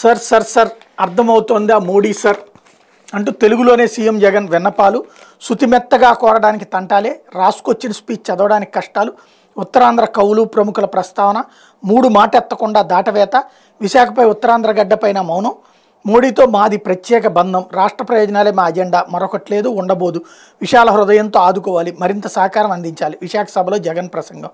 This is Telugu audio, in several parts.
సర్ సర్ సార్ అర్థమవుతోందా మోడీ సార్ అంటూ తెలుగులోనే సీఎం జగన్ వెన్నపాలు శుతిమెత్తగా కోరడానికి తంటాలే రాసుకొచ్చిన స్పీచ్ చదవడానికి కష్టాలు ఉత్తరాంధ్ర కవులు ప్రముఖుల ప్రస్తావన మూడు మాట ఎత్తకుండా దాటవేత విశాఖపై ఉత్తరాంధ్ర గడ్డపైన మౌనం మోడీతో మాది ప్రత్యేక బంధం రాష్ట్ర ప్రయోజనాలే మా అజెండా మరొకటి లేదు ఉండబోదు విశాల హృదయంతో ఆదుకోవాలి మరింత సహకారం అందించాలి విశాఖ సభలో జగన్ ప్రసంగం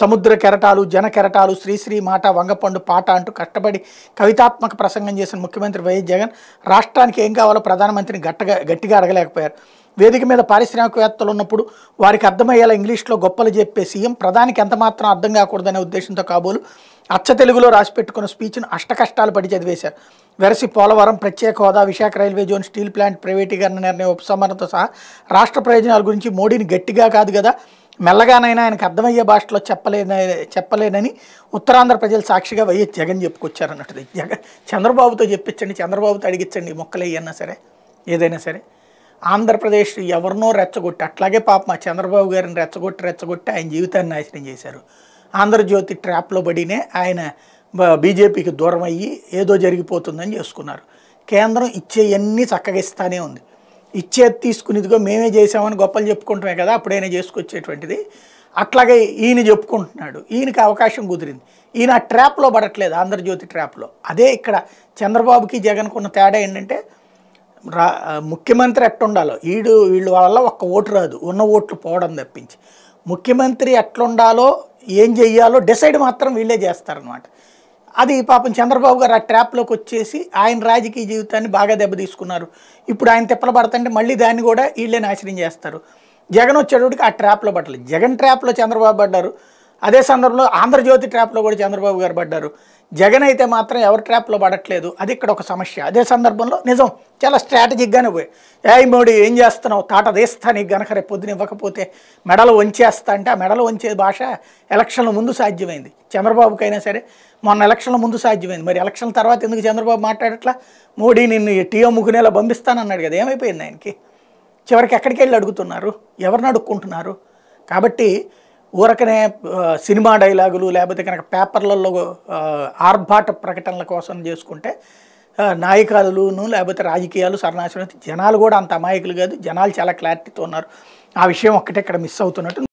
సముద్ర కెరటాలు జన కెరటాలు శ్రీశ్రీ మాట వంగపండు పాట అంటూ కష్టపడి కవితాత్మక ప్రసంగం చేసిన ముఖ్యమంత్రి వైఎస్ జగన్ రాష్ట్రానికి ఏం కావాలో ప్రధానమంత్రిని గట్టగా గట్టిగా అడగలేకపోయారు వేదిక మీద పారిశ్రామికవేత్తలు ఉన్నప్పుడు వారికి అర్థమయ్యేలా ఇంగ్లీష్లో గొప్పలు చెప్పే సీఎం ప్రధానికి ఎంత మాత్రం అర్థం కాకూడదనే ఉద్దేశంతో కాబోలు అచ్చ తెలుగులో రాసి పెట్టుకున్న స్పీచ్ను అష్టకష్టాలు పడి చదివేశారు వెరసి పోలవరం ప్రత్యేక హోదా Visakha railway zone steel plant ప్రైవేటీకరణ నిర్ణయం ఉపసంహరణతో సహా రాష్ట్ర ప్రయోజనాల గురించి మోడీని గట్టిగా కాదు కదా మెల్లగానైనా ఆయనకు అర్థమయ్యే భాషలో చెప్పలేన చెప్పలేనని ఉత్తరాంధ్ర ప్రజలు సాక్షిగా వైఎస్ జగన్ చెప్పుకొచ్చారు అన్నట్టు జగన్ చంద్రబాబుతో చెప్పించండి చంద్రబాబుతో అడిగించండి మొక్కలేయన్నా సరే ఏదైనా సరే ఆంధ్రప్రదేశ్ ఎవరినో రెచ్చగొట్టి అట్లాగే పాప మా చంద్రబాబు గారిని రెచ్చగొట్టి రెచ్చగొట్టి ఆయన జీవితాన్ని నాశనం చేశారు ఆంధ్రజ్యోతి ట్రాప్లో పడినే ఆయన బీజేపీకి దూరం అయ్యి ఏదో జరిగిపోతుందని చేసుకున్నారు కేంద్రం ఇచ్చేయన్నీ చక్కగా ఇస్తానే ఉంది ఇచ్చేది తీసుకునేదిగో మేమే చేసామని గొప్పలు చెప్పుకుంటున్నాయి కదా అప్పుడైనా చేసుకొచ్చేటువంటిది అట్లాగే ఈయన చెప్పుకుంటున్నాడు ఈయనకి అవకాశం కుదిరింది ఈయన ఆ ట్రాప్లో పడట్లేదు ఆంధ్రజ్యోతి ట్రాప్లో అదే ఇక్కడ చంద్రబాబుకి జగన్కున్న తేడా ఏంటంటే రా ముఖ్యమంత్రి ఎట్టుండాలో వీడు వీళ్ళ వల్ల ఒక్క ఓటు రాదు ఉన్న ఓట్లు పోవడం తప్పించి ముఖ్యమంత్రి ఎట్లుండాలో ఏం చెయ్యాలో డిసైడ్ మాత్రం వీళ్ళే చేస్తారనమాట అది పాపం చంద్రబాబు గారు ఆ ట్రాప్లోకి వచ్చేసి ఆయన రాజకీయ జీవితాన్ని బాగా దెబ్బతీసుకున్నారు ఇప్పుడు ఆయన తిప్పలు పడతంటే మళ్ళీ దాన్ని కూడా వీళ్ళే నాశనం చేస్తారు జగన్ వచ్చేటోడికి ఆ ట్రాప్లో పట్టలేదు జగన్ ట్రాప్లో చంద్రబాబు పడ్డారు అదే సందర్భంలో ఆంధ్రజ్యోతి ట్రాప్లో కూడా చంద్రబాబు గారు పడ్డారు జగన్ అయితే మాత్రం ఎవరి ట్రాప్లో పడట్లేదు అది ఇక్కడ ఒక సమస్య అదే సందర్భంలో నిజం చాలా స్ట్రాటజిక్గానే పోయి ఏ మోడీ ఏం చేస్తున్నావు తాట తీస్తా నీకు గనక రేపు పొద్దున ఇవ్వకపోతే మెడలు వంచేస్తా అంటే ఆ మెడలు వంచే భాష ఎలక్షన్ల ముందు సాధ్యమైంది చంద్రబాబుకైనా సరే మొన్న ఎలక్షన్ల ముందు సాధ్యమైంది మరి ఎలక్షన్ తర్వాత ఎందుకు చంద్రబాబు మాట్లాడట్లా మోడీ నిన్ను టీ ముగ్గునేలా పంపిస్తానన్నాడు కదా ఏమైపోయింది ఆయనకి చివరికి ఎక్కడికి వెళ్ళి అడుగుతున్నారు ఎవరిని అడుక్కుంటున్నారు కాబట్టి ఊరకనే సినిమా డైలాగులు లేకపోతే కనుక పేపర్లలో ఆర్భాట ప్రకటనల కోసం చేసుకుంటే నాయకాలను లేకపోతే రాజకీయాలు సర్నాశనం జనాలు కూడా అంత అమాయకులు కాదు జనాలు చాలా క్లారిటీతో ఉన్నారు ఆ విషయం ఒక్కటే ఇక్కడ మిస్ అవుతున్నట్టు